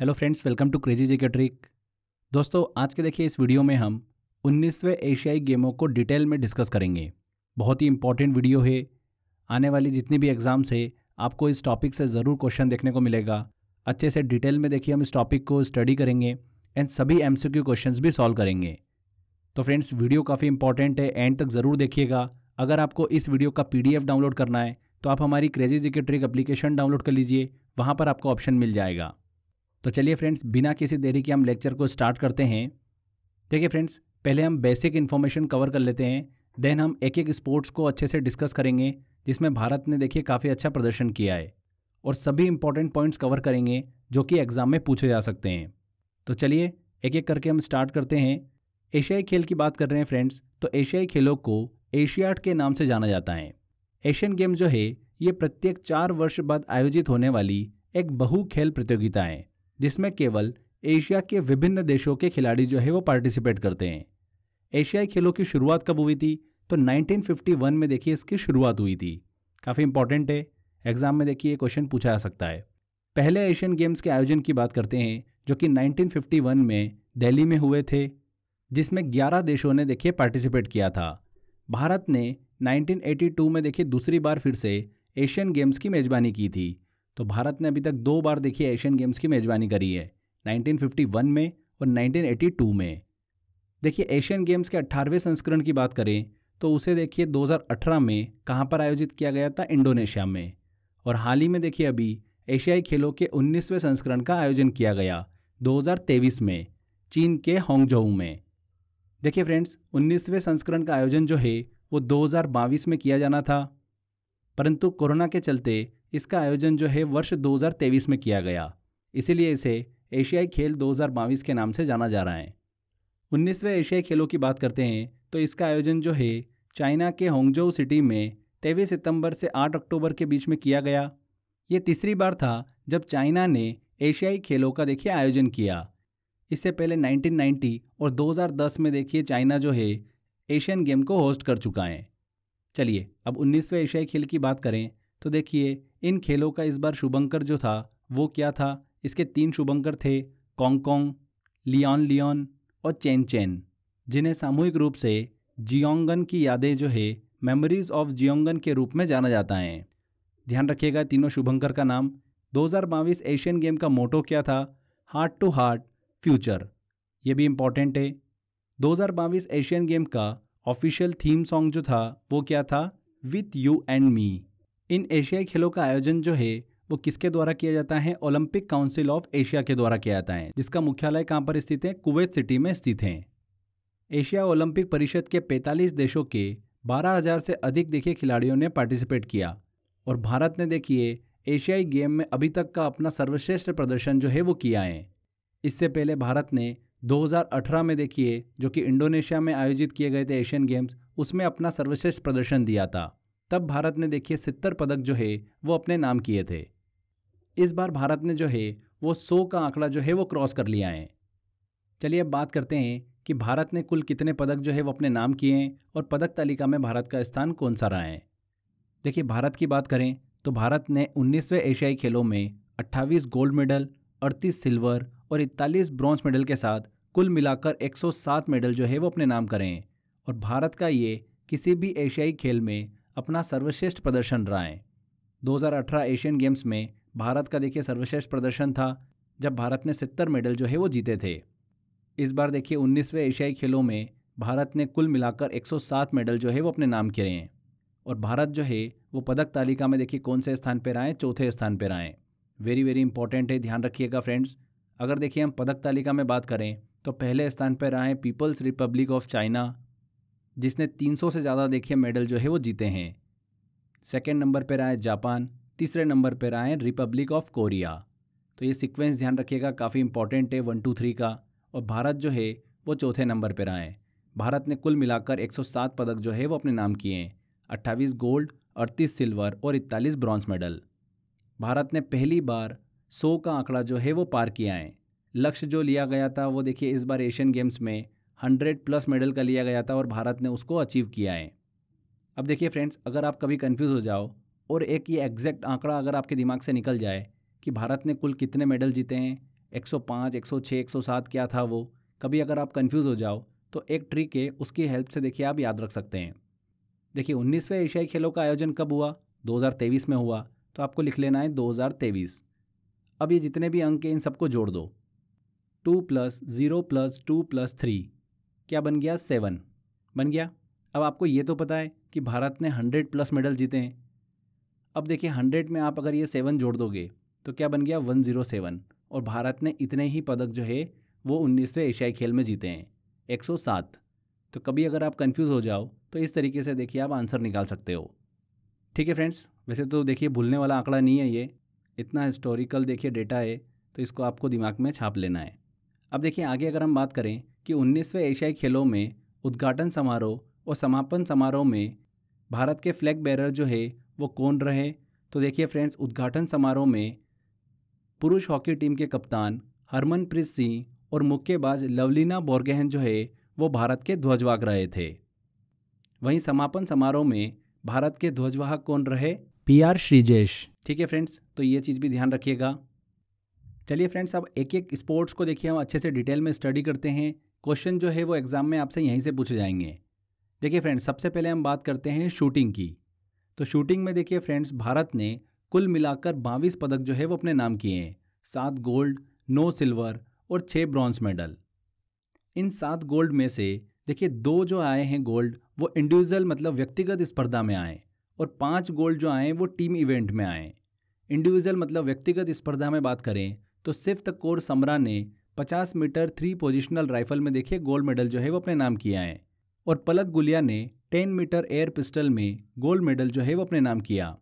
hello friends welcome to Crazy J K Trick दोस्तों आज के देखिए इस वीडियो में हम 19वें एशियाई गेमों को डिटेल में डिस्कस करेंगे बहुत ही इंपॉर्टेंट वीडियो है आने वाली जितनी भी एग्ज़ाम्स है आपको इस टॉपिक से ज़रूर क्वेश्चन देखने को मिलेगा अच्छे से डिटेल में देखिए हम इस टॉपिक को स्टडी करेंगे एंड सभी एम सी क्वेश्चन भी सॉल्व करेंगे तो फ्रेंड्स वीडियो काफ़ी इंपॉर्टेंट है एंड तक ज़रूर देखिएगा अगर आपको इस वीडियो का पी डाउनलोड करना है तो आप हमारी Crazy G Trick application download कर लीजिए वहाँ पर आपको ऑप्शन मिल जाएगा तो चलिए फ्रेंड्स बिना किसी देरी के हम लेक्चर को स्टार्ट करते हैं देखिए फ्रेंड्स पहले हम बेसिक इन्फॉर्मेशन कवर कर लेते हैं देन हम एक एक स्पोर्ट्स को अच्छे से डिस्कस करेंगे जिसमें भारत ने देखिए काफ़ी अच्छा प्रदर्शन किया है और सभी इंपॉर्टेंट पॉइंट्स कवर करेंगे जो कि एग्ज़ाम में पूछे जा सकते हैं तो चलिए एक एक करके हम स्टार्ट करते हैं एशियाई खेल की बात कर रहे हैं फ्रेंड्स तो एशियाई खेलों को एशियाड के नाम से जाना जाता है एशियन गेम जो है ये प्रत्येक चार वर्ष बाद आयोजित होने वाली एक बहु खेल प्रतियोगिता है जिसमें केवल एशिया के विभिन्न देशों के खिलाड़ी जो है वो पार्टिसिपेट करते हैं एशियाई खेलों की शुरुआत कब हुई थी तो 1951 में देखिए इसकी शुरुआत हुई थी काफ़ी इंपॉर्टेंट है एग्जाम में देखिए क्वेश्चन पूछा जा सकता है पहले एशियन गेम्स के आयोजन की बात करते हैं जो कि 1951 में दिल्ली में हुए थे जिसमें 11 देशों ने देखिए पार्टिसिपेट किया था भारत ने 1982 में देखिए दूसरी बार फिर से एशियन गेम्स की मेज़बानी की थी तो भारत ने अभी तक दो बार देखिए एशियन गेम्स की मेज़बानी करी है 1951 में और 1982 में देखिए एशियन गेम्स के 18वें संस्करण की बात करें तो उसे देखिए 2018 में कहाँ पर आयोजित किया गया था इंडोनेशिया में और हाल ही में देखिए अभी एशियाई खेलों के 19वें संस्करण का आयोजन किया गया 2023 में चीन के होंगजोऊ में देखिए फ्रेंड्स 19वें संस्करण का आयोजन जो है वो 2022 में किया जाना था परंतु कोरोना के चलते इसका आयोजन जो है वर्ष 2023 में किया गया इसीलिए इसे एशियाई खेल दो के नाम से जाना जा रहा है उन्नीसवें एशियाई खेलों की बात करते हैं तो इसका आयोजन जो है चाइना के होंगजोऊ सिटी में तेईस सितंबर से 8 अक्टूबर के बीच में किया गया ये तीसरी बार था जब चाइना ने एशियाई खेलों का देखिए आयोजन किया इससे पहले 1990 और 2010 में देखिए चाइना जो है एशियन गेम को होस्ट कर चुका है चलिए अब 19वें एशियाई खेल की बात करें तो देखिए इन खेलों का इस बार शुभंकर जो था वो क्या था इसके तीन शुभंकर थे कांगकोंग लियॉन लियॉन और चेन चेन जिन्हें सामूहिक रूप से जियोंगन की यादें जो है मेमोरीज ऑफ जियोंगन के रूप में जाना जाता है ध्यान रखिएगा तीनों शुभंकर का नाम दो एशियन गेम का मोटो क्या था हार्ट टू हार्ट फ्यूचर ये भी इम्पॉर्टेंट है दो एशियन गेम का ऑफिशियल थीम सॉन्ग जो था वो क्या था विथ यू एंड मी इन एशियाई खेलों का आयोजन जो है वो किसके द्वारा किया जाता है ओलंपिक काउंसिल ऑफ एशिया के द्वारा किया जाता है जिसका मुख्यालय कहाँ पर स्थित है कुवैत सिटी में स्थित है एशिया ओलंपिक परिषद के 45 देशों के 12,000 से अधिक देखिए खिलाड़ियों ने पार्टिसिपेट किया और भारत ने देखिए एशियाई गेम में अभी तक का अपना सर्वश्रेष्ठ प्रदर्शन जो है वो किया है इससे पहले भारत ने 2018 में देखिए जो कि इंडोनेशिया में आयोजित किए गए थे एशियन गेम्स उसमें अपना सर्वश्रेष्ठ प्रदर्शन दिया था तब भारत ने देखिए सितर पदक जो है वो अपने नाम किए थे इस बार भारत ने जो है वो सौ का आंकड़ा जो है वो क्रॉस कर लिया है चलिए अब बात करते हैं कि भारत ने कुल कितने पदक जो है वो अपने नाम किए हैं और पदक तालिका में भारत का स्थान कौन सा रहा है देखिए भारत की बात करें तो भारत ने 19वें एशियाई खेलों में 28 गोल्ड मेडल 38 सिल्वर और 41 ब्रॉन्ज मेडल के साथ कुल मिलाकर 107 मेडल जो है वो अपने नाम करें और भारत का ये किसी भी एशियाई खेल में अपना सर्वश्रेष्ठ प्रदर्शन रहा है 2018 एशियन गेम्स में भारत का देखिए सर्वश्रेष्ठ प्रदर्शन था जब भारत ने सत्तर मेडल जो है वो जीते थे इस बार देखिए उन्नीसवें एशियाई खेलों में भारत ने कुल मिलाकर 107 मेडल जो है वो अपने नाम किए हैं और भारत जो है वो पदक तालिका में देखिए कौन से स्थान पर आएँ चौथे स्थान पर आएँ वेरी वेरी इंपॉर्टेंट है ध्यान रखिएगा फ्रेंड्स अगर देखिए हम पदक तालिका में बात करें तो पहले स्थान पर आएँ पीपल्स रिपब्लिक ऑफ चाइना जिसने 300 से ज़्यादा देखिए मेडल जो है वो जीते हैं सेकेंड नंबर पर आए जापान तीसरे नंबर पर आए रिपब्लिक ऑफ कोरिया तो ये सीक्वेंस ध्यान रखिएगा काफ़ी इंपॉर्टेंट है वन टू थ्री का और भारत जो है वो चौथे नंबर पर आए भारत ने कुल मिलाकर 107 पदक जो है वो अपने नाम किए हैं अट्ठावीस गोल्ड अड़तीस सिल्वर और इकतालीस ब्रॉन्ज मेडल भारत ने पहली बार 100 का आंकड़ा जो है वो पार किया है लक्ष्य जो लिया गया था वो देखिए इस बार एशियन गेम्स में हंड्रेड प्लस मेडल का लिया गया था और भारत ने उसको अचीव किया है अब देखिए फ्रेंड्स अगर आप कभी कन्फ्यूज़ हो जाओ और एक ये एग्जैक्ट आंकड़ा अगर आपके दिमाग से निकल जाए कि भारत ने कुल कितने मेडल जीते हैं 105, 106, 107 क्या था वो कभी अगर आप कन्फ्यूज़ हो जाओ तो एक ट्रिक है उसकी हेल्प से देखिए आप याद रख सकते हैं देखिए उन्नीसवें एशियाई खेलों का आयोजन कब हुआ 2023 में हुआ तो आपको लिख लेना है 2023 अब ये जितने भी अंक हैं इन सबको जोड़ दो two plus zero plus two plus three क्या बन गया सेवन बन गया अब आपको ये तो पता है कि भारत ने हंड्रेड प्लस मेडल जीते हैं अब देखिए हंड्रेड में आप अगर ये सेवन जोड़ दोगे तो क्या बन गया वन ज़ीरो सेवन और भारत ने इतने ही पदक जो है वो उन्नीसवें एशियाई खेल में जीते हैं एक सौ सात तो कभी अगर आप कन्फ्यूज़ हो जाओ तो इस तरीके से देखिए आप आंसर निकाल सकते हो ठीक है फ्रेंड्स वैसे तो देखिए भूलने वाला आंकड़ा नहीं है ये इतना हिस्टोरिकल देखिए डेटा है तो इसको आपको दिमाग में छाप लेना है अब देखिए आगे अगर हम बात करें कि 19वें एशियाई खेलों में उद्घाटन समारोह और समापन समारोह में भारत के फ्लैग बैरर जो है वो कौन रहे तो देखिए फ्रेंड्स उद्घाटन समारोह में पुरुष हॉकी टीम के कप्तान हरमनप्रीत सिंह और मुक्केबाज लवलीना बोरगहन जो है वो भारत के ध्वजवाहक रहे थे वहीं समापन समारोह में भारत के ध्वजवाहक कौन रहे पी आर श्रीजेश ठीक है फ्रेंड्स तो ये चीज़ भी ध्यान रखिएगा चलिए फ्रेंड्स अब एक एक स्पोर्ट्स को देखिए हम अच्छे से डिटेल में स्टडी करते हैं क्वेश्चन जो है वो एग्ज़ाम में आपसे यहीं से पूछे जाएंगे देखिए फ्रेंड्स सबसे पहले हम बात करते हैं शूटिंग की तो शूटिंग में देखिए फ्रेंड्स भारत ने कुल मिलाकर बाईस पदक जो है वो अपने नाम किए हैं सात गोल्ड नौ सिल्वर और छः ब्रॉन्ज मेडल इन सात गोल्ड में से देखिए दो जो आए हैं गोल्ड वो इंडिविजुअल मतलब व्यक्तिगत स्पर्धा में आए और पांच गोल्ड जो आए वो टीम इवेंट में आए इंडिविजुअल मतलब व्यक्तिगत स्पर्धा में बात करें तो सिर्फ कोर समरा ने 50 मीटर थ्री पोजिशनल राइफल में देखिए गोल्ड मेडल जो है वो अपने नाम किया है और पलक गुलिया ने 10 मीटर एयर पिस्टल में गोल्ड मेडल जो है वो अपने नाम किया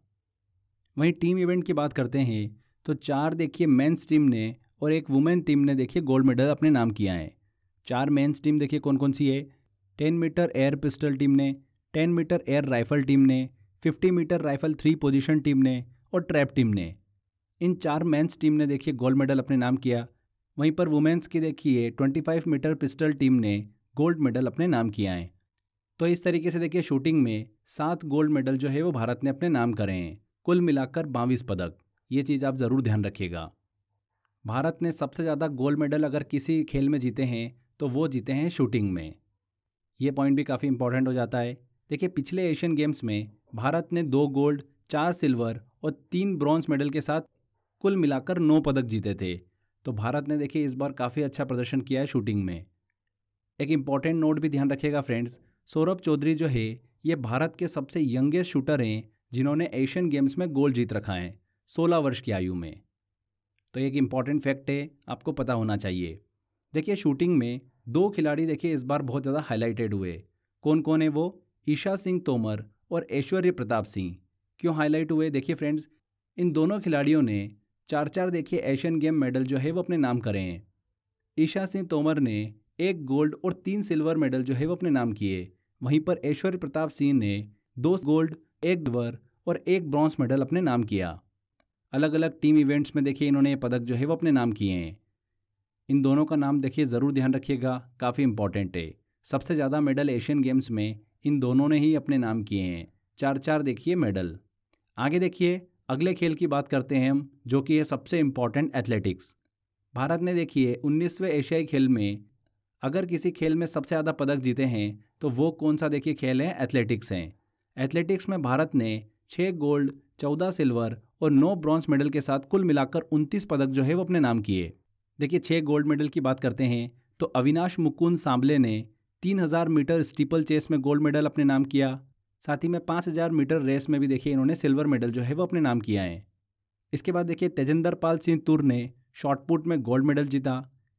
वहीं टीम इवेंट की बात करते हैं तो चार देखिए मेंस टीम ने और एक वुमेन टीम ने देखिए गोल्ड मेडल अपने नाम किया है चार मेंस टीम देखिए कौन कौन सी है ten metre air pistol team ने ten metre air rifle team ने fifty metre rifle three position team ने और ट्रैप टीम ने इन चार मेंस टीम ने देखिए गोल्ड मेडल अपने नाम किया वहीं पर वुमेंस की देखिए 25 मीटर पिस्टल टीम ने गोल्ड मेडल अपने नाम किया है तो इस तरीके से देखिए शूटिंग में सात गोल्ड मेडल जो है वो भारत ने अपने नाम करे हैं कुल मिलाकर बाईस पदक ये चीज़ आप ज़रूर ध्यान रखिएगा भारत ने सबसे ज़्यादा गोल्ड मेडल अगर किसी खेल में जीते हैं तो वो जीते हैं शूटिंग में ये पॉइंट भी काफ़ी इंपॉर्टेंट हो जाता है देखिए पिछले एशियन गेम्स में भारत ने दो गोल्ड चार सिल्वर और तीन ब्रॉन्ज मेडल के साथ कुल मिलाकर नौ पदक जीते थे तो भारत ने देखिए इस बार काफ़ी अच्छा प्रदर्शन किया है शूटिंग में एक इम्पॉर्टेंट नोट भी ध्यान रखिएगा फ्रेंड्स सौरभ चौधरी जो है ये भारत के सबसे यंगेस्ट शूटर हैं जिन्होंने एशियन गेम्स में गोल्ड जीत रखा है सोलह वर्ष की आयु में तो एक इम्पॉर्टेंट फैक्ट है आपको पता होना चाहिए देखिए शूटिंग में दो खिलाड़ी देखिए इस बार बहुत ज़्यादा हाईलाइटेड हुए कौन कौन है वो ईशा सिंह तोमर और ऐश्वर्य प्रताप सिंह क्यों हाईलाइट हुए देखिए फ्रेंड्स इन दोनों खिलाड़ियों ने चार चार देखिए एशियन गेम मेडल जो है वो अपने नाम करे हैं ईशा सिंह तोमर ने एक गोल्ड और तीन सिल्वर मेडल जो है वो अपने नाम किए वहीं पर ऐश्वर्य प्रताप सिंह ने दो गोल्ड एक सिल्वर और एक ब्रॉन्ज मेडल अपने नाम किया अलग अलग टीम इवेंट्स में देखिए इन्होंने पदक जो है वो अपने नाम किए हैं इन दोनों का नाम देखिए ज़रूर ध्यान रखिएगा काफ़ी इंपॉर्टेंट है सबसे ज़्यादा मेडल एशियन गेम्स में इन दोनों ने ही अपने नाम किए हैं चार चार देखिए मेडल आगे देखिए अगले खेल की बात करते हैं हम जो कि है सबसे इम्पॉर्टेंट एथलेटिक्स भारत ने देखिए उन्नीसवें एशियाई खेल में अगर किसी खेल में सबसे ज़्यादा पदक जीते हैं तो वो कौन सा देखिए खेल है एथलेटिक्स हैं एथलेटिक्स में भारत ने छः गोल्ड चौदह सिल्वर और नौ ब्रॉन्ज मेडल के साथ कुल मिलाकर उनतीस पदक जो है वो अपने नाम किए देखिए छः गोल्ड मेडल की बात करते हैं तो अविनाश मुकुंद सांबले ने हजार मीटर स्टीपल चेस में गोल्ड मेडल अपने नाम किया साथ ही में पाँच हज़ार मीटर रेस में भी देखिए इन्होंने सिल्वर मेडल जो है वो अपने नाम किया है इसके बाद देखिए तेजेंद्र पाल सिंह तुर ने शॉर्टपुट में गोल्ड मेडल जीता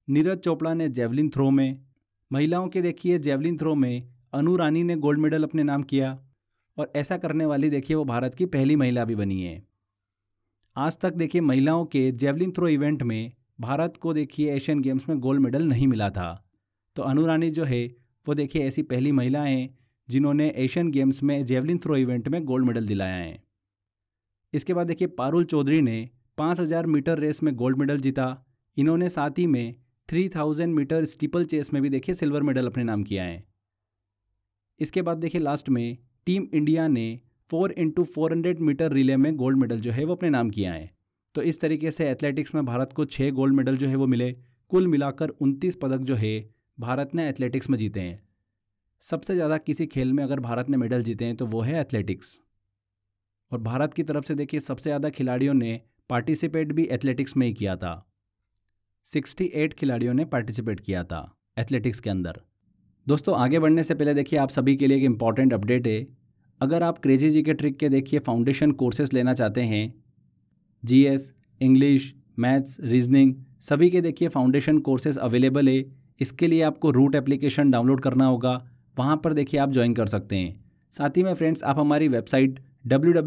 नीरज चोपड़ा ने जेवलिन थ्रो में महिलाओं के देखिए जेवलिन थ्रो में अनु रानी ने गोल्ड मेडल अपने नाम किया और ऐसा करने वाली देखिए वो भारत की पहली महिला भी बनी है आज तक देखिए महिलाओं के जेवलिन थ्रो इवेंट में भारत को देखिए एशियन गेम्स में गोल्ड मेडल नहीं मिला था तो अनु रानी जो है वो देखिए ऐसी पहली महिला हैं जिन्होंने एशियन गेम्स में जेवलिन थ्रो इवेंट में गोल्ड मेडल दिलाया है इसके बाद देखिए पारुल चौधरी ने 5000 मीटर रेस में गोल्ड मेडल जीता इन्होंने साथ ही में 3000 मीटर स्टीपल चेस में भी देखिए सिल्वर मेडल अपने नाम किया है इसके बाद देखिए लास्ट में टीम इंडिया ने four into four metre relay में गोल्ड मेडल जो है वो अपने नाम किया है तो इस तरीके से एथलेटिक्स में भारत को छः गोल्ड मेडल जो है वो मिले कुल मिलाकर उनतीस पदक जो है भारत ने एथलेटिक्स में जीते हैं सबसे ज़्यादा किसी खेल में अगर भारत ने मेडल जीते हैं तो वो है एथलेटिक्स और भारत की तरफ से देखिए सबसे ज़्यादा खिलाड़ियों ने पार्टिसिपेट भी एथलेटिक्स में ही किया था 68 खिलाड़ियों ने पार्टिसिपेट किया था एथलेटिक्स के अंदर दोस्तों आगे बढ़ने से पहले देखिए आप सभी के लिए एक इम्पॉर्टेंट अपडेट है अगर आप क्रेजी जी के ट्रिक के देखिए फाउंडेशन कोर्सेज लेना चाहते हैं एस इंग्लिश मैथ्स रीजनिंग सभी के देखिए फाउंडेशन कोर्सेज अवेलेबल है इसके लिए आपको रूट एप्लीकेशन डाउनलोड करना होगा वहाँ पर देखिए आप ज्वाइन कर सकते हैं साथ ही में फ्रेंड्स आप हमारी वेबसाइट डब्ल्यू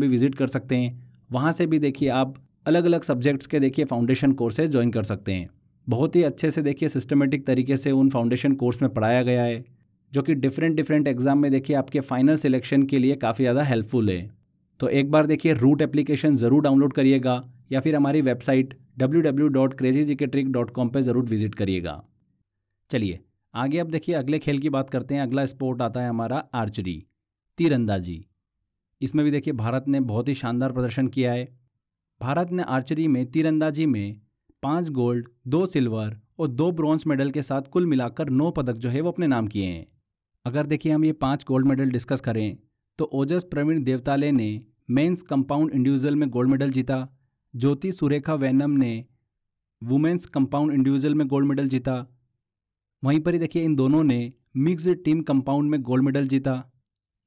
भी विजिट कर सकते हैं वहाँ से भी देखिए आप अलग अलग सब्जेक्ट्स के देखिए फाउंडेशन कोर्सेज ज्वाइन कर सकते हैं बहुत ही अच्छे से देखिए सिस्टमेटिक तरीके से उन फाउंडेशन कोर्स में पढ़ाया गया है जो कि डिफरेंट डिफरेंट एग्जाम में देखिए आपके फाइनल सिलेक्शन के लिए काफ़ी ज़्यादा हेल्पफुल है तो एक बार देखिए रूट एप्लीकेशन ज़रूर डाउनलोड करिएगा या फिर हमारी website W W dot crazy trick dot com पर ज़रूर विजिट करिएगा चलिए आगे अब देखिए अगले खेल की बात करते हैं अगला स्पोर्ट आता है हमारा आर्चरी तीरंदाजी इसमें भी देखिए भारत ने बहुत ही शानदार प्रदर्शन किया है भारत ने आर्चरी में तीरंदाजी में पाँच गोल्ड दो सिल्वर और दो ब्रॉन्ज मेडल के साथ कुल मिलाकर नौ पदक जो है वो अपने नाम किए हैं अगर देखिए हम ये पाँच गोल्ड मेडल डिस्कस करें तो ओजस प्रवीण देवताले ने मेंस कंपाउंड इंडिविजुअल में गोल्ड मेडल जीता ज्योति सुरेखा वैनम ने वुमेंस कंपाउंड इंडिविजुअल में गोल्ड मेडल जीता वहीं पर ही देखिए इन दोनों ने मिक्स टीम कंपाउंड में गोल्ड मेडल जीता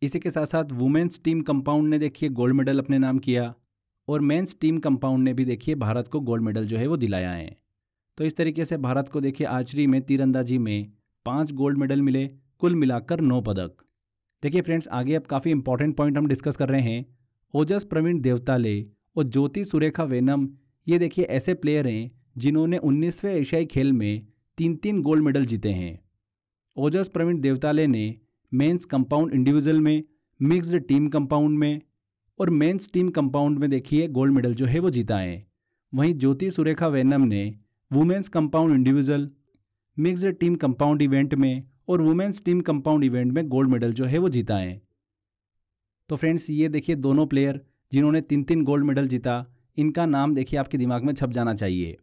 इसी के साथ साथ वुमेन्स टीम कंपाउंड ने देखिए गोल्ड मेडल अपने नाम किया और मेंस टीम कंपाउंड ने भी देखिए भारत को गोल्ड मेडल जो है वो दिलाया है तो इस तरीके से भारत को देखिए आर्चरी में तीरंदाजी में पाँच गोल्ड मेडल मिले कुल मिलाकर नौ पदक देखिए फ्रेंड्स आगे अब काफ़ी इंपॉर्टेंट पॉइंट हम डिस्कस कर रहे हैं ओजस प्रवीण देवताले और ज्योति सुरेखा वेनम ये देखिए ऐसे प्लेयर हैं जिन्होंने उन्नीसवें एशियाई खेल में तीन तीन गोल्ड मेडल जीते हैं ओजस प्रवीण देवताले ने मेंस कंपाउंड इंडिविजुअल में मिक्स्ड टीम कंपाउंड में और मेंस टीम कंपाउंड में देखिए गोल्ड मेडल जो है वो जीता है वहीं ज्योति सुरेखा वैनम ने women's compound individual mixed team compound event में और वुमेंस टीम कंपाउंड इवेंट में गोल्ड मेडल जो है वो जीता है तो फ्रेंड्स ये देखिए दोनों प्लेयर जिन्होंने तीन तीन गोल्ड मेडल जीता इनका नाम देखिए आपके दिमाग में छप जाना चाहिए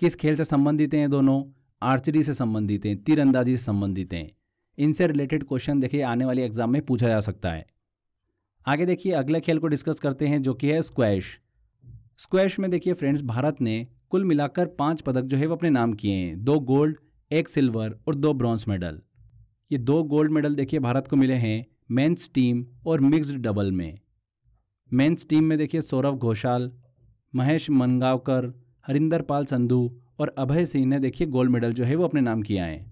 किस खेल से संबंधित हैं दोनों आर्चरी से संबंधित हैं तीरंदाजी से संबंधित हैं इनसे रिलेटेड क्वेश्चन देखिए आने वाले एग्जाम में पूछा जा सकता है आगे देखिए अगले खेल को डिस्कस करते हैं जो कि है स्क्वैश स्क्वैश में देखिए फ्रेंड्स भारत ने कुल मिलाकर पांच पदक जो है वो अपने नाम किए हैं दो गोल्ड एक सिल्वर और दो ब्रॉन्ज मेडल ये दो गोल्ड मेडल देखिए भारत को मिले हैं मेंस टीम और मिक्स्ड डबल में मेंस टीम में देखिए सौरभ घोषाल महेश मनगावकर हरिंदर पाल संधू और अभय सिंह ने देखिए गोल्ड मेडल जो है वो अपने नाम किया है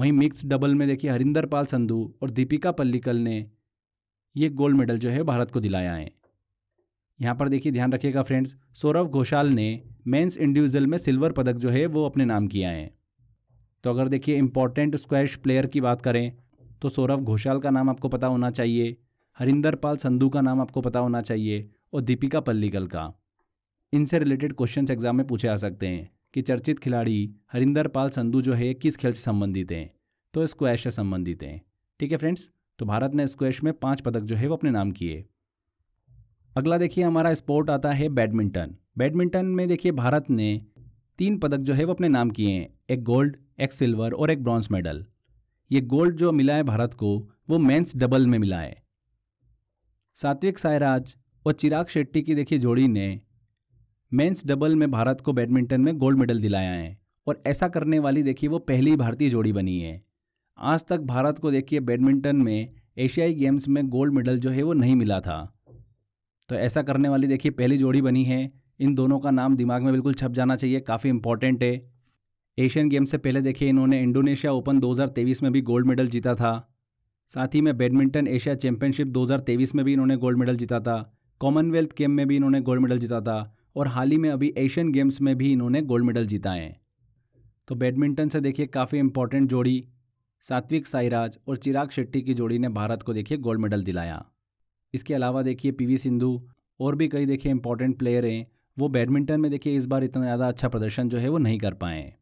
वहीं मिक्स डबल में देखिए हरिंदर पाल संधू और दीपिका पल्लिकल ने ये गोल्ड मेडल जो है भारत को दिलाया है यहाँ पर देखिए ध्यान रखिएगा फ्रेंड्स सौरभ घोषाल ने मेंस इंडिविजुअल में सिल्वर पदक जो है वो अपने नाम किया है तो अगर देखिए इम्पॉर्टेंट स्क्वैश प्लेयर की बात करें तो सौरभ घोषाल का नाम आपको पता होना चाहिए हरिंदर पाल संधू का नाम आपको पता होना चाहिए और दीपिका पल्लिकल का इनसे रिलेटेड क्वेश्चन एग्जाम में पूछे आ सकते हैं कि चर्चित खिलाड़ी हरिंदर पाल संधू जो है किस खेल से संबंधित हैं तो स्क्वैश से संबंधित हैं ठीक है फ्रेंड्स तो भारत ने स्क्वैश में पाँच पदक जो है वो अपने नाम किए अगला देखिए हमारा स्पोर्ट आता है बैडमिंटन बैडमिंटन में देखिए भारत ने तीन पदक जो है वो अपने नाम किए हैं एक गोल्ड एक सिल्वर और एक ब्रॉन्ज मेडल ये गोल्ड जो मिला है भारत को वो मेंस डबल में मिला है सात्विक सायराज और चिराग शेट्टी की देखिए जोड़ी ने मेंस डबल में भारत को बैडमिंटन में गोल्ड मेडल दिलाया है और ऐसा करने वाली देखिए वो पहली भारतीय जोड़ी बनी है आज तक भारत को देखिए बैडमिंटन में एशियाई गेम्स में गोल्ड मेडल जो है वो नहीं मिला था तो ऐसा करने वाली देखिए पहली जोड़ी बनी है इन दोनों का नाम दिमाग में बिल्कुल छप जाना चाहिए काफ़ी इंपॉर्टेंट है एशियन गेम्स से पहले देखिए इन्होंने इंडोनेशिया ओपन 2023 में भी गोल्ड मेडल जीता था साथ ही में बैडमिंटन एशिया चैंपियनशिप 2023 में भी इन्होंने गोल्ड मेडल जीता था कॉमनवेल्थ गेम में भी इन्होंने गोल्ड मेडल जीता था और हाल ही में अभी एशियन गेम्स में भी इन्होंने गोल्ड मेडल जीता है तो बैडमिंटन से देखिए काफ़ी इंपॉर्टेंट जोड़ी सात्विक साईराज और चिराग शेट्टी की जोड़ी ने भारत को देखिए गोल्ड मेडल दिलाया इसके अलावा देखिए पीवी सिंधु और भी कई देखिए इंपॉर्टेंट प्लेयर हैं वो बैडमिंटन में देखिए इस बार इतना ज़्यादा अच्छा प्रदर्शन जो है वो नहीं कर पाए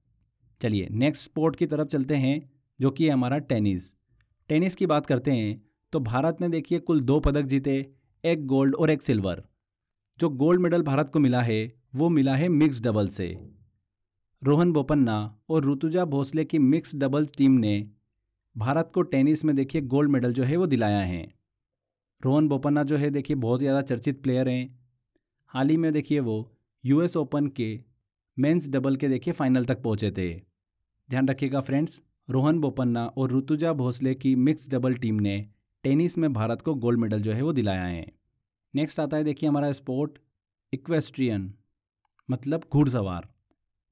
चलिए नेक्स्ट स्पोर्ट की तरफ चलते हैं जो कि है हमारा टेनिस टेनिस की बात करते हैं तो भारत ने देखिए कुल दो पदक जीते एक गोल्ड और एक सिल्वर जो गोल्ड मेडल भारत को मिला है वो मिला है मिक्स डबल से रोहन बोपन्ना और ऋतुजा भोसले की मिक्स डबल टीम ने भारत को टेनिस में देखिए गोल्ड मेडल जो है वो दिलाया है रोहन बोपन्ना जो है देखिए बहुत ज़्यादा चर्चित प्लेयर हैं हाल ही में देखिए वो यूएस ओपन के मेंस डबल के देखिए फाइनल तक पहुंचे थे ध्यान रखिएगा फ्रेंड्स रोहन बोपन्ना और ऋतुजा भोसले की मिक्स डबल टीम ने टेनिस में भारत को गोल्ड मेडल जो है वो दिलाया है नेक्स्ट आता है देखिए हमारा स्पोर्ट इक्वेस्ट्रियन मतलब घुड़सवार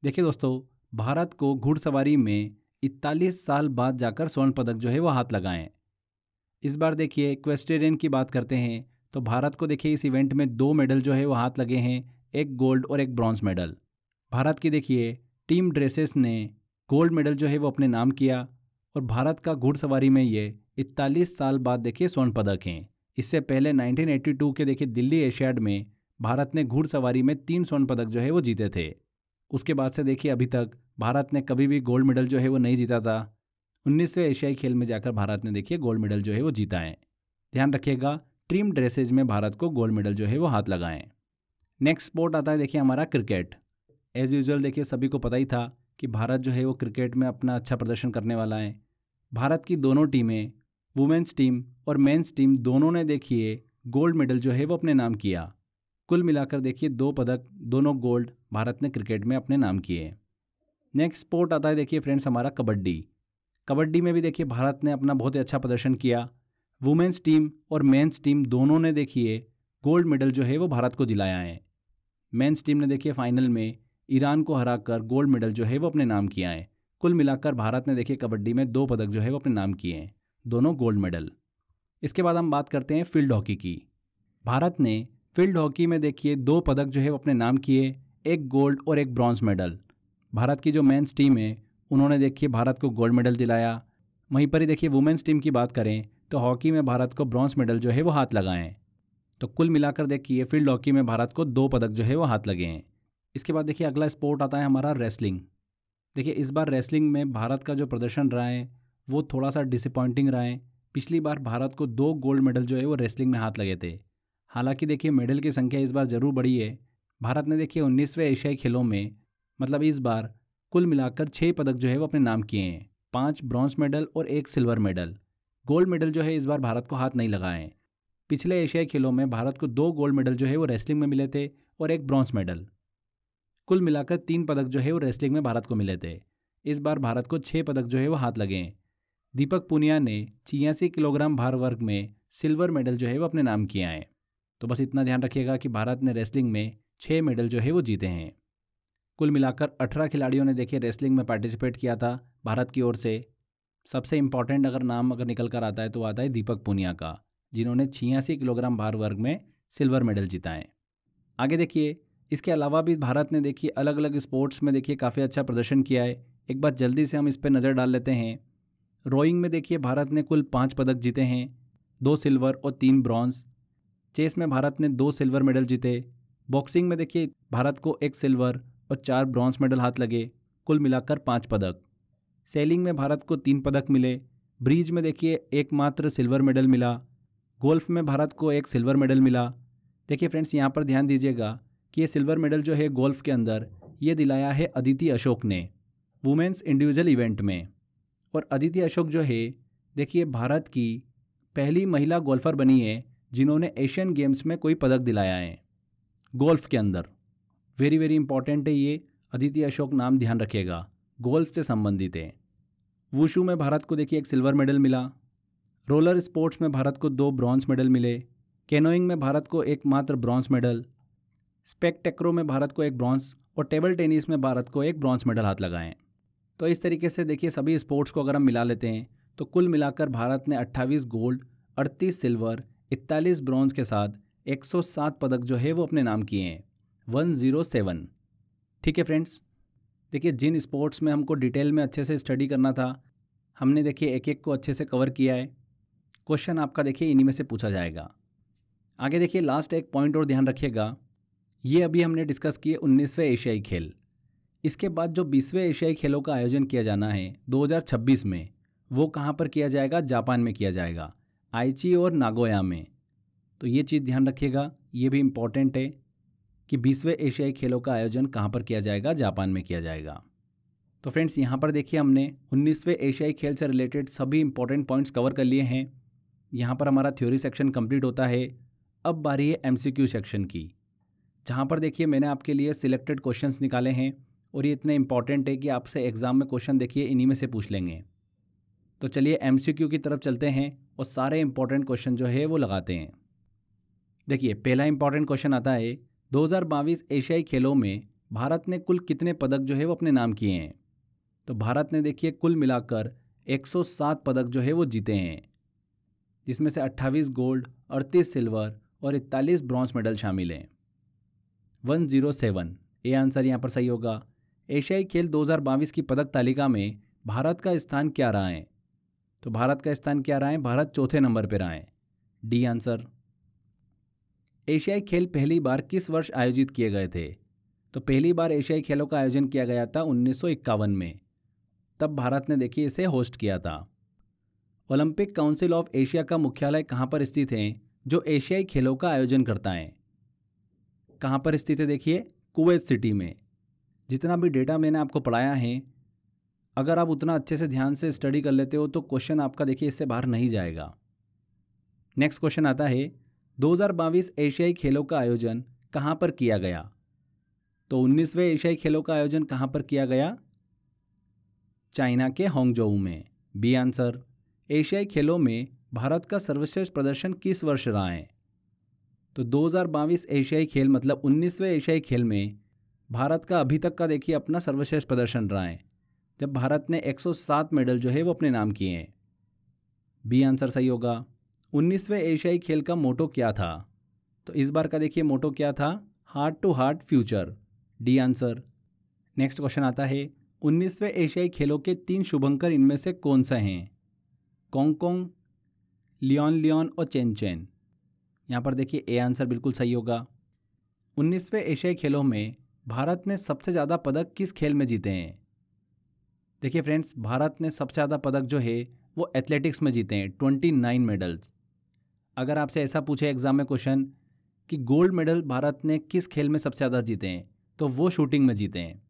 देखिए दोस्तों भारत को घुड़सवारी में इकतालीस साल बाद जाकर स्वर्ण पदक जो है वो हाथ लगाएं इस बार देखिए इक्वेस्ट्रियन की बात करते हैं तो भारत को देखिए इस इवेंट में दो मेडल जो है वो हाथ लगे हैं एक गोल्ड और एक ब्रॉन्ज मेडल भारत की देखिए टीम ड्रेसेस ने गोल्ड मेडल जो है वो अपने नाम किया और भारत का घुड़सवारी में ये इकतालीस साल बाद देखिए स्वर्ण पदक हैं इससे पहले 1982 के देखिए दिल्ली एशियाड में भारत ने घुड़सवारी में तीन स्वर्ण पदक जो है वो जीते थे उसके बाद से देखिए अभी तक भारत ने कभी भी गोल्ड मेडल जो है वो नहीं जीता था उन्नीसवें एशियाई खेल में जाकर भारत ने देखिए गोल्ड मेडल जो है वो जीता है ध्यान रखिएगा ट्रीम ड्रेसेज में भारत को गोल्ड मेडल जो है वो हाथ लगाएं नेक्स्ट स्पोर्ट आता है देखिए हमारा क्रिकेट एज़ यूजल देखिए सभी को पता ही था कि भारत जो है वो क्रिकेट में अपना अच्छा प्रदर्शन करने वाला है भारत की दोनों टीमें वुमेंस टीम और मेंस टीम दोनों ने देखिए गोल्ड मेडल जो है वो अपने नाम किया कुल मिलाकर देखिए दो पदक दोनों गोल्ड भारत ने क्रिकेट में अपने नाम किए नेक्स्ट स्पोर्ट आता है देखिए फ्रेंड्स हमारा कबड्डी कबड्डी में भी देखिए भारत ने अपना बहुत ही अच्छा प्रदर्शन किया वुमेंस टीम और मेंस टीम दोनों ने देखिए गोल्ड मेडल जो है वो भारत को दिलाया है मेंस टीम ने देखिए फाइनल में ईरान को हराकर गोल्ड मेडल जो है वो अपने नाम किया है कुल मिलाकर भारत ने देखिए कबड्डी में दो पदक जो है वो अपने नाम किए हैं दोनों गोल्ड मेडल इसके बाद हम बात करते हैं फील्ड हॉकी की भारत ने फील्ड हॉकी में देखिए दो पदक जो है वो अपने नाम किए एक गोल्ड और एक ब्रॉन्ज मेडल भारत की जो मेंस टीम है उन्होंने देखिए भारत को गोल्ड मेडल दिलाया वहीं पर ही देखिए वुमेंस टीम की बात करें तो हॉकी में भारत को ब्रॉन्ज मेडल जो है वो हाथ लगाएं तो कुल मिलाकर देखिए फील्ड हॉकी में भारत को दो पदक जो है वो हाथ लगे हैं इसके बाद देखिए अगला स्पोर्ट आता है हमारा रेसलिंग देखिए इस बार रेसलिंग में भारत का जो प्रदर्शन रहा है वो थोड़ा सा डिसअपॉइंटिंग रहा है पिछली बार भारत को दो गोल्ड मेडल जो है वो रेसलिंग में हाथ लगे थे हालांकि देखिए मेडल की संख्या इस बार ज़रूर बढ़ी है भारत ने देखिए उन्नीसवें एशियाई खेलों में मतलब इस बार कुल मिलाकर छः पदक जो है वो अपने नाम किए हैं पाँच ब्रॉन्ज मेडल और एक सिल्वर मेडल गोल्ड मेडल जो है इस बार भारत को हाथ नहीं लगाए पिछले एशियाई खेलों में भारत को दो गोल्ड मेडल जो है वो रेसलिंग में मिले थे और एक ब्रॉन्ज मेडल कुल मिलाकर तीन पदक जो है वो रेसलिंग में भारत को मिले थे इस बार भारत को छः पदक जो है वो हाथ लगे हैं दीपक पुनिया ने छियासी किलोग्राम भार वर्ग में सिल्वर मेडल जो है वो अपने नाम किया है तो बस इतना ध्यान रखिएगा कि भारत ने रेसलिंग में छः मेडल जो है वो जीते हैं कुल मिलाकर अठारह खिलाड़ियों ने देखिए रेसलिंग में पार्टिसिपेट किया था भारत की ओर से सबसे इम्पॉर्टेंट अगर नाम अगर निकल कर आता है तो आता है दीपक पुनिया का जिन्होंने छियासी किलोग्राम भार वर्ग में सिल्वर मेडल जीता है आगे देखिए इसके अलावा भी भारत ने देखिए अलग अलग स्पोर्ट्स में देखिए काफ़ी अच्छा प्रदर्शन किया है एक बार जल्दी से हम इस पर नज़र डाल लेते हैं रोइंग में देखिए भारत ने कुल पाँच पदक जीते हैं दो सिल्वर और तीन ब्रॉन्ज चेस में भारत ने दो सिल्वर मेडल जीते बॉक्सिंग में देखिए भारत को एक सिल्वर और चार ब्रॉन्ज मेडल हाथ लगे कुल मिलाकर पाँच पदक सेलिंग में भारत को तीन पदक मिले ब्रिज में देखिए एकमात्र सिल्वर मेडल मिला गोल्फ में भारत को एक सिल्वर मेडल मिला देखिए फ्रेंड्स यहाँ पर ध्यान दीजिएगा कि ये सिल्वर मेडल जो है गोल्फ के अंदर ये दिलाया है अदिति अशोक ने वुमेन्स इंडिविजुअल इवेंट में और अदिति अशोक जो है देखिए भारत की पहली महिला गोल्फर बनी है जिन्होंने एशियन गेम्स में कोई पदक दिलाया है गोल्फ के अंदर वेरी वेरी इंपॉर्टेंट है ये अदिति अशोक नाम ध्यान रखिएगा गोल्फ से संबंधित है वुशू में भारत को देखिए एक सिल्वर मेडल मिला रोलर स्पोर्ट्स में भारत को दो ब्रॉन्ज मेडल मिले कैनोइंग में भारत को एकमात्र ब्रॉन्ज मेडल स्पेक्टेक्रो में भारत को एक ब्रॉन्ज और टेबल टेनिस में भारत को एक ब्रॉन्ज मेडल हाथ लगाएं तो इस तरीके से देखिए सभी स्पोर्ट्स को अगर हम मिला लेते हैं तो कुल मिलाकर भारत ने 28 गोल्ड 38 सिल्वर 41 ब्रॉन्ज के साथ 107 पदक जो है वो अपने नाम किए हैं 107 ठीक है फ्रेंड्स देखिए जिन स्पोर्ट्स में हमको डिटेल में अच्छे से स्टडी करना था हमने देखिए एक एक को अच्छे से कवर किया है क्वेश्चन आपका देखिए इन्हीं में से पूछा जाएगा आगे देखिए लास्ट एक पॉइंट और ध्यान रखिएगा ये अभी हमने डिस्कस किए उन्नीसवें एशियाई खेल इसके बाद जो बीसवें एशियाई खेलों का आयोजन किया जाना है 2026 में वो कहाँ पर किया जाएगा जापान में किया जाएगा आईची और नागोया में तो ये चीज़ ध्यान रखिएगा ये भी इम्पॉर्टेंट है कि बीसवें एशियाई खेलों का आयोजन कहाँ पर किया जाएगा जापान में किया जाएगा तो फ्रेंड्स यहाँ पर देखिए हमने उन्नीसवें एशियाई खेल से रिलेटेड सभी इंपॉर्टेंट पॉइंट्स कवर कर लिए हैं यहाँ पर हमारा थ्योरी सेक्शन कंप्लीट होता है अब बारी है एम सेक्शन की जहाँ पर देखिए मैंने आपके लिए सिलेक्टेड क्वेश्चंस निकाले हैं और ये इतने इंपॉर्टेंट है कि आपसे एग्ज़ाम में क्वेश्चन देखिए इन्हीं में से पूछ लेंगे तो चलिए एम की तरफ चलते हैं और सारे इंपॉर्टेंट क्वेश्चन जो है वो लगाते हैं देखिए पहला इंपॉर्टेंट क्वेश्चन आता है दो एशियाई खेलों में भारत ने कुल कितने पदक जो है वो अपने नाम किए हैं तो भारत ने देखिए कुल मिलाकर 107 पदक जो है वो जीते हैं जिसमें से 28 गोल्ड 38 सिल्वर और इकतालीस ब्रॉन्ज मेडल शामिल हैं 107 ए आंसर यहाँ पर सही होगा एशियाई खेल दो की पदक तालिका में भारत का स्थान क्या रहा है तो भारत का स्थान क्या रहा है भारत चौथे नंबर पर रहा है डी आंसर एशियाई खेल पहली बार किस वर्ष आयोजित किए गए थे तो पहली बार एशियाई खेलों का आयोजन किया गया था उन्नीस में तब भारत ने देखिए इसे होस्ट किया था ओलंपिक काउंसिल ऑफ एशिया का मुख्यालय कहाँ पर स्थित है जो एशियाई खेलों का आयोजन करता है कहाँ पर स्थित है देखिए कुवैत सिटी में जितना भी डेटा मैंने आपको पढ़ाया है अगर आप उतना अच्छे से ध्यान से स्टडी कर लेते हो तो क्वेश्चन आपका देखिए इससे बाहर नहीं जाएगा नेक्स्ट क्वेश्चन आता है दो एशियाई खेलों का आयोजन कहाँ पर किया गया तो उन्नीसवें एशियाई खेलों का आयोजन कहाँ पर किया गया चाइना के होंगजोऊ में बी आंसर एशियाई खेलों में भारत का सर्वश्रेष्ठ प्रदर्शन किस वर्ष रहा है तो दो एशियाई खेल मतलब उन्नीसवें एशियाई खेल में भारत का अभी तक का देखिए अपना सर्वश्रेष्ठ प्रदर्शन रहा है जब भारत ने 107 मेडल जो है वो अपने नाम किए हैं बी आंसर सही होगा उन्नीसवें एशियाई खेल का मोटो क्या था तो इस बार का देखिए मोटो क्या था heart to heart future D answer next question आता है उन्नीसवें एशियाई खेलों के तीन शुभंकर इनमें से कौन सा हैं कोंगकोंग लियोन लियोन और चेन चैन यहाँ पर देखिए ए आंसर बिल्कुल सही होगा उन्नीसवें एशियाई खेलों में भारत ने सबसे ज़्यादा पदक किस खेल में जीते हैं देखिए फ्रेंड्स भारत ने सबसे ज़्यादा पदक जो है वो एथलेटिक्स में जीते हैं ट्वेंटी नाइन मेडल्स अगर आपसे ऐसा पूछे एग्ज़ाम में क्वेश्चन कि गोल्ड मेडल भारत ने किस खेल में सबसे ज़्यादा जीते हैं तो वो शूटिंग में जीते हैं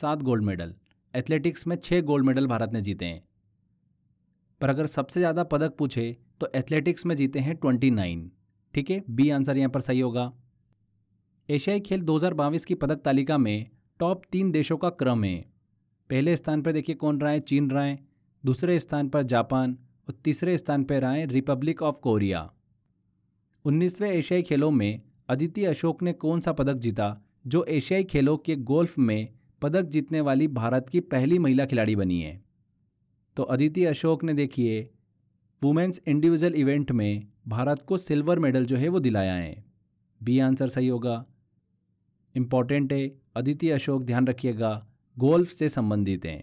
सात गोल्ड मेडल एथलेटिक्स में छः गोल्ड मेडल भारत ने जीते हैं पर अगर सबसे ज़्यादा पदक पूछे तो एथलेटिक्स में जीते हैं ट्वेंटी नाइन ठीक है बी आंसर यहाँ पर सही होगा एशियाई खेल दो की पदक तालिका में टॉप तीन देशों का क्रम है पहले स्थान पर देखिए कौन रहा है चीन रहा है दूसरे स्थान पर जापान और तीसरे स्थान पर रहा है रिपब्लिक ऑफ कोरिया उन्नीसवें एशियाई खेलों में अदिति अशोक ने कौन सा पदक जीता जो एशियाई खेलों के गोल्फ में पदक जीतने वाली भारत की पहली महिला खिलाड़ी बनी है तो अदिति अशोक ने देखिए वुमेन्स इंडिविजुअल इवेंट में भारत को सिल्वर मेडल जो है वो दिलाया है बी आंसर सही होगा इम्पॉर्टेंट है अदिति अशोक ध्यान रखिएगा गोल्फ से संबंधित हैं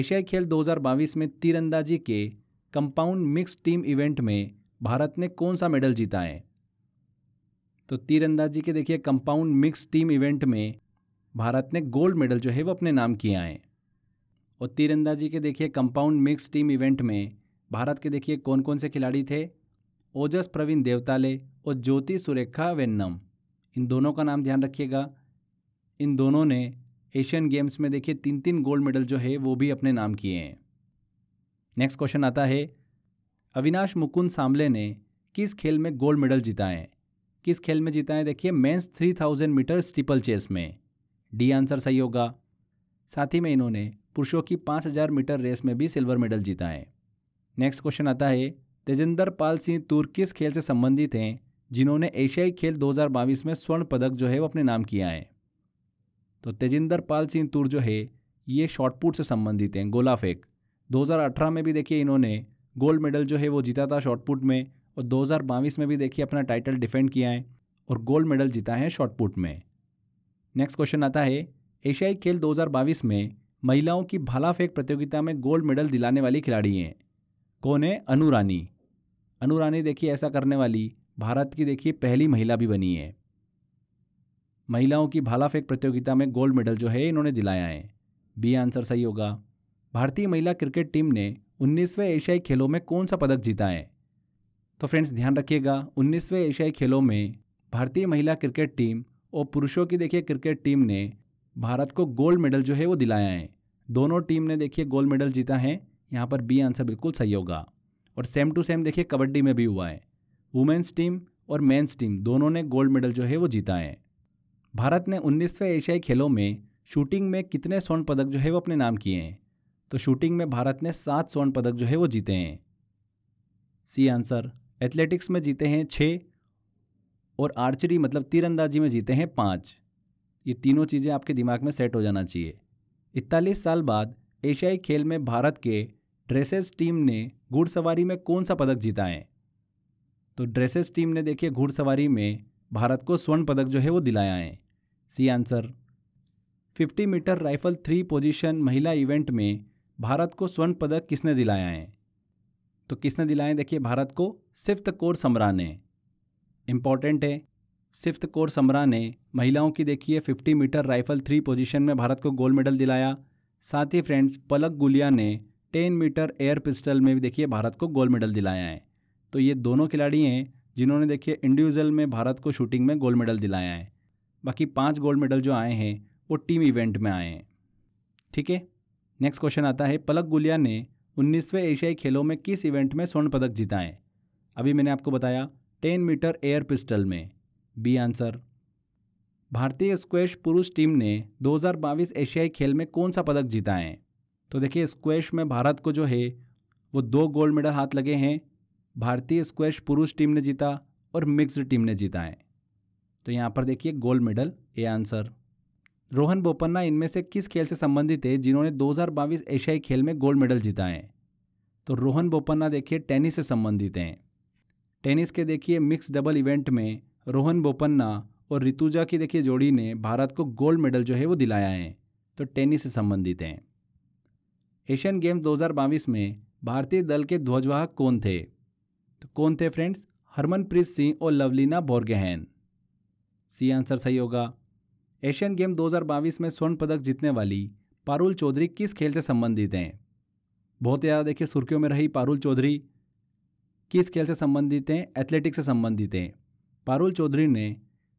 एशियाई खेल 2022 में तीरंदाजी के कंपाउंड मिक्स टीम इवेंट में भारत ने कौन सा मेडल जीता है तो तीरंदाजी के देखिए कंपाउंड मिक्स टीम इवेंट में भारत ने गोल्ड मेडल जो है वो अपने नाम किया है और तीरंदाजी के देखिए कंपाउंड मिक्स टीम इवेंट में भारत के देखिए कौन कौन से खिलाड़ी थे ओजस प्रवीण देवताले और ज्योति सुरेखा वेन्नम इन दोनों का नाम ध्यान रखिएगा इन दोनों ने एशियन गेम्स में देखिए तीन तीन गोल्ड मेडल जो है वो भी अपने नाम किए हैं नेक्स्ट क्वेश्चन आता है अविनाश मुकुंद सांबले ने किस खेल में गोल्ड मेडल जीता है किस खेल में जीता है देखिए मेंस 3000 मीटर स्टिपल चेस में डी आंसर सही होगा साथ ही में इन्होंने पुरुषों की 5000 मीटर रेस में भी सिल्वर मेडल जीता है नेक्स्ट क्वेश्चन आता है तेजेंद्र पाल सिंह तूर किस खेल से संबंधित हैं जिन्होंने एशियाई खेल दो में स्वर्ण पदक जो है वो अपने नाम किया है तो तेजिंदर पाल सिंह तुर जो है ये शॉटपुट से संबंधित हैं गोला फेंक 2018 में भी देखिए इन्होंने गोल्ड मेडल जो है वो जीता था शॉटपुट में और दो में भी देखिए अपना टाइटल डिफेंड किया है और गोल्ड मेडल जीता है शॉटपुट में नेक्स्ट क्वेश्चन आता है एशियाई खेल 2022 में महिलाओं की भाला फेंक प्रतियोगिता में गोल्ड मेडल दिलाने वाली खिलाड़ी हैं कौन है अनुरानी रानी रानी देखिए ऐसा करने वाली भारत की देखिए पहली महिला भी बनी है महिलाओं की भाला फेंक प्रतियोगिता में गोल्ड मेडल जो है इन्होंने दिलाया है बी आंसर सही होगा भारतीय महिला क्रिकेट टीम ने उन्नीसवें एशियाई खेलों में कौन सा पदक जीता है तो फ्रेंड्स ध्यान रखिएगा उन्नीसवें एशियाई खेलों में भारतीय महिला क्रिकेट टीम और पुरुषों की देखिए क्रिकेट टीम ने भारत को गोल्ड मेडल जो है वो दिलाया है दोनों टीम ने देखिए गोल्ड मेडल जीता है यहाँ पर बी आंसर बिल्कुल सही होगा और सेम टू सेम देखिए कबड्डी में भी हुआ है वुमेन्स टीम और मेन्स टीम दोनों ने गोल्ड मेडल जो है वो जीता है भारत ने उन्नीसवें एशियाई खेलों में शूटिंग में कितने स्वर्ण पदक जो है वो अपने नाम किए हैं तो शूटिंग में भारत ने सात स्वर्ण पदक जो है वो जीते हैं सी आंसर एथलेटिक्स में जीते हैं छः और आर्चरी मतलब तीरंदाजी में जीते हैं पाँच ये तीनों चीज़ें आपके दिमाग में सेट हो जाना चाहिए इकतालीस साल बाद एशियाई खेल में भारत के ड्रेसेस टीम ने घुड़सवारी में कौन सा पदक जीता है तो ड्रेसेस टीम ने देखिए घुड़सवारी में भारत को स्वर्ण पदक जो है वो दिलाया है C answer 50 metre rifle three position महिला इवेंट में भारत को स्वर्ण पदक किसने दिलाया है तो किसने दिलाए देखिए भारत को सिफ्त कोर समरा ने इम्पॉर्टेंट है सिफ्त कोर समरा ने महिलाओं की देखिए 50 मीटर राइफल थ्री पोजीशन में भारत को गोल्ड मेडल दिलाया साथ ही फ्रेंड्स पलक गुलिया ने 10 मीटर एयर पिस्टल में भी देखिए भारत को गोल्ड मेडल दिलाया है तो ये दोनों खिलाड़ी हैं जिन्होंने देखिए इंडिविजुअल में भारत को शूटिंग में गोल्ड मेडल दिलाया है बाकी पाँच गोल्ड मेडल जो आए हैं वो टीम इवेंट में आए हैं ठीक है नेक्स्ट क्वेश्चन आता है पलक गुलिया ने उन्नीसवें एशियाई खेलों में किस इवेंट में स्वर्ण पदक जीता है अभी मैंने आपको बताया टेन मीटर एयर पिस्टल में बी आंसर भारतीय स्क्वैश पुरुष टीम ने दो एशियाई खेल में कौन सा पदक जीता है तो देखिए स्क्वैश में भारत को जो है वो दो गोल्ड मेडल हाथ लगे हैं भारतीय स्क्वैश पुरुष टीम ने जीता और मिक्स्ड टीम ने जीता है तो यहाँ पर देखिए gold medal A answer Rohan Bopanna इनमें से किस खेल से संबंधित है जिन्होंने दो एशियाई खेल में गोल्ड मेडल जीता है तो रोहन बोपन्ना देखिए टेनिस से संबंधित हैं टेनिस के देखिए मिक्स डबल इवेंट में रोहन बोपन्ना और रितुजा की देखिए जोड़ी ने भारत को गोल्ड मेडल जो है वो दिलाया है तो टेनिस से संबंधित हैं एशियन गेम्स दो में भारतीय दल के ध्वजवाहक कौन थे तो कौन थे फ्रेंड्स हरमनप्रीत सिंह और लवलीना बोरगेहन सी आंसर सही होगा एशियन गेम 2022 में स्वर्ण पदक जीतने वाली पारुल चौधरी किस खेल से संबंधित हैं बहुत ज़्यादा देखिए सुर्खियों में रही पारुल चौधरी किस खेल से संबंधित हैं एथलेटिक्स से संबंधित हैं पारुल चौधरी ने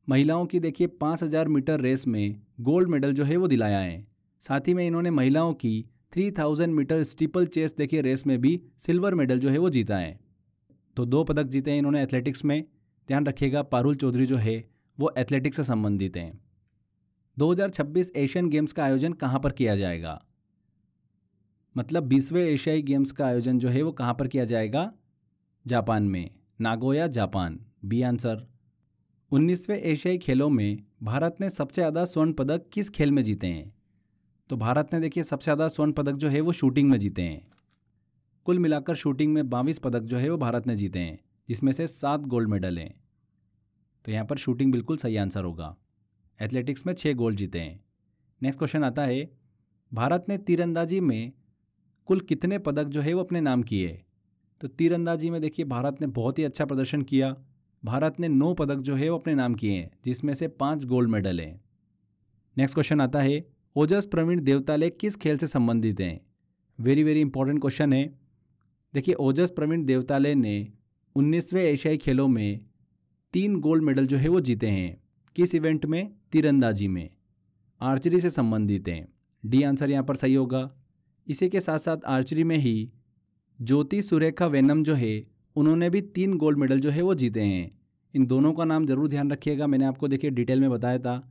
महिलाओं की देखिए 5000 मीटर रेस में गोल्ड मेडल जो है वो दिलाया है साथ ही में इन्होंने महिलाओं की 3000 मीटर स्टीपल चेस देखिए रेस में भी सिल्वर मेडल जो है वो जीता है तो दो पदक जीते हैं इन्होंने एथलेटिक्स में ध्यान रखिएगा पारुल चौधरी जो है वो एथलेटिक्स से संबंधित हैं 2026 एशियन गेम्स का आयोजन कहाँ पर किया जाएगा मतलब बीसवें एशियाई गेम्स का आयोजन जो है वो कहाँ पर किया जाएगा जापान में नागोया जापान बी आंसर उन्नीसवें एशियाई खेलों में भारत ने सबसे ज़्यादा स्वर्ण पदक किस खेल में जीते हैं तो भारत ने देखिए सबसे ज़्यादा स्वर्ण पदक जो है वो शूटिंग में जीते हैं कुल मिलाकर शूटिंग में बाईस पदक जो है वो भारत ने जीते हैं जिसमें से सात गोल्ड मेडल हैं तो यहाँ पर शूटिंग बिल्कुल सही आंसर होगा एथलेटिक्स में छः गोल्ड जीते हैं नेक्स्ट क्वेश्चन आता है भारत ने तीरंदाजी में कुल कितने पदक जो है वो अपने नाम किए तो तीरंदाजी में देखिए भारत ने बहुत ही अच्छा प्रदर्शन किया भारत ने नौ पदक जो है वो अपने नाम किए हैं जिसमें से पाँच गोल्ड मेडल हैं नेक्स्ट क्वेश्चन आता है ओजस प्रवीण देवताले किस खेल से संबंधित हैं वेरी वेरी इंपॉर्टेंट क्वेश्चन है देखिए ओजस प्रवीण देवताले ने उन्नीसवें एशियाई खेलों में तीन गोल्ड मेडल जो है वो जीते हैं किस इवेंट में तीरंदाजी में आर्चरी से संबंधित हैं डी आंसर यहाँ पर सही होगा इसी के साथ साथ आर्चरी में ही ज्योति सुरेखा वेनम जो है उन्होंने भी तीन गोल्ड मेडल जो है वो जीते हैं इन दोनों का नाम ज़रूर ध्यान रखिएगा मैंने आपको देखिए डिटेल में बताया था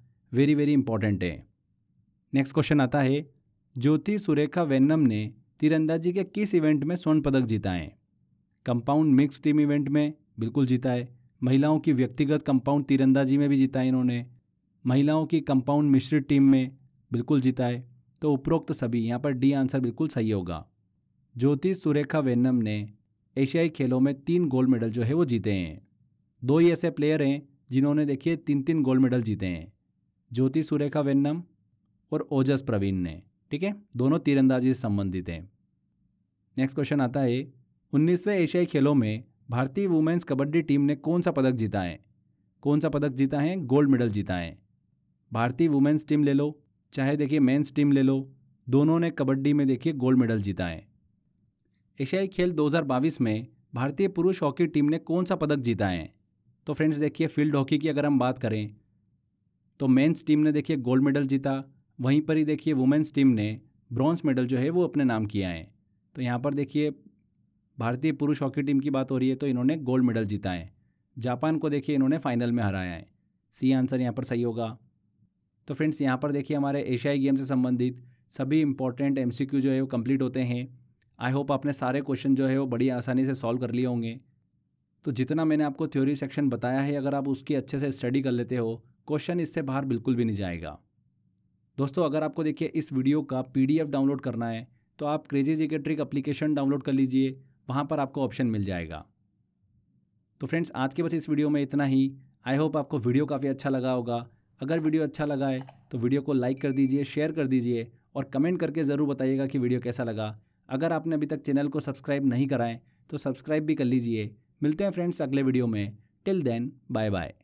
वेरी वेरी इंपॉर्टेंट है नेक्स्ट क्वेश्चन आता है ज्योति सुरेखा वेनम ने तीरंदाजी के किस इवेंट में स्वर्ण पदक जीता है कंपाउंड मिक्स टीम इवेंट में बिल्कुल जीता है महिलाओं की व्यक्तिगत कंपाउंड तीरंदाजी में भी जीता है इन्होंने महिलाओं की कंपाउंड मिश्रित टीम में बिल्कुल जीता है तो उपरोक्त तो सभी यहाँ पर डी आंसर बिल्कुल सही होगा ज्योति सुरेखा वेन्नम ने एशियाई खेलों में तीन गोल्ड मेडल जो है वो जीते हैं दो ही ऐसे प्लेयर हैं जिन्होंने देखिए तीन तीन गोल्ड मेडल जीते हैं ज्योति सुरेखा वेन्नम और ओजस प्रवीण ने ठीक है दोनों तीरंदाजी से संबंधित हैं नेक्स्ट क्वेश्चन आता है उन्नीसवें एशियाई खेलों में भारतीय वुमेन्स कबड्डी टीम ने कौन सा पदक जीता है कौन सा पदक जीता है गोल्ड मेडल जीता है भारतीय वुमेन्स टीम ले लो चाहे देखिए मेन्स टीम ले लो दोनों ने कबड्डी में देखिए गोल्ड मेडल जीता है एशियाई खेल 2022 में भारतीय पुरुष हॉकी टीम ने कौन सा पदक जीता है तो फ्रेंड्स देखिए फील्ड हॉकी की अगर हम बात करें तो मेन्स टीम ने देखिए गोल्ड मेडल जीता वहीं पर ही देखिए वुमेंस टीम ने ब्रॉन्ज मेडल जो है वो अपने नाम किया है तो यहाँ पर देखिए भारतीय पुरुष हॉकी टीम की बात हो रही है तो इन्होंने गोल्ड मेडल जीता है जापान को देखिए इन्होंने फाइनल में हराया है सी आंसर यहाँ पर सही होगा तो फ्रेंड्स यहाँ पर देखिए हमारे एशियाई गेम से संबंधित सभी इंपॉर्टेंट एम जो है वो कम्प्लीट होते हैं आई होप आपने सारे क्वेश्चन जो है वो बड़ी आसानी से सॉल्व कर लिए होंगे तो जितना मैंने आपको थ्योरी सेक्शन बताया है अगर आप उसकी अच्छे से स्टडी कर लेते हो क्वेश्चन इससे बाहर बिल्कुल भी नहीं जाएगा दोस्तों अगर आपको देखिए इस वीडियो का पीडीएफ डाउनलोड करना है तो आप क्रेजी जी के ट्रिक अप्लीकेशन डाउनलोड कर लीजिए वहाँ पर आपको ऑप्शन मिल जाएगा तो फ्रेंड्स आज के बस इस वीडियो में इतना ही आई होप आपको वीडियो काफ़ी अच्छा लगा होगा अगर वीडियो अच्छा लगा है तो वीडियो को लाइक कर दीजिए शेयर कर दीजिए और कमेंट करके ज़रूर बताइएगा कि वीडियो कैसा लगा अगर आपने अभी तक चैनल को सब्सक्राइब नहीं कराएं तो सब्सक्राइब भी कर लीजिए मिलते हैं फ्रेंड्स अगले वीडियो में टिल देन बाय बाय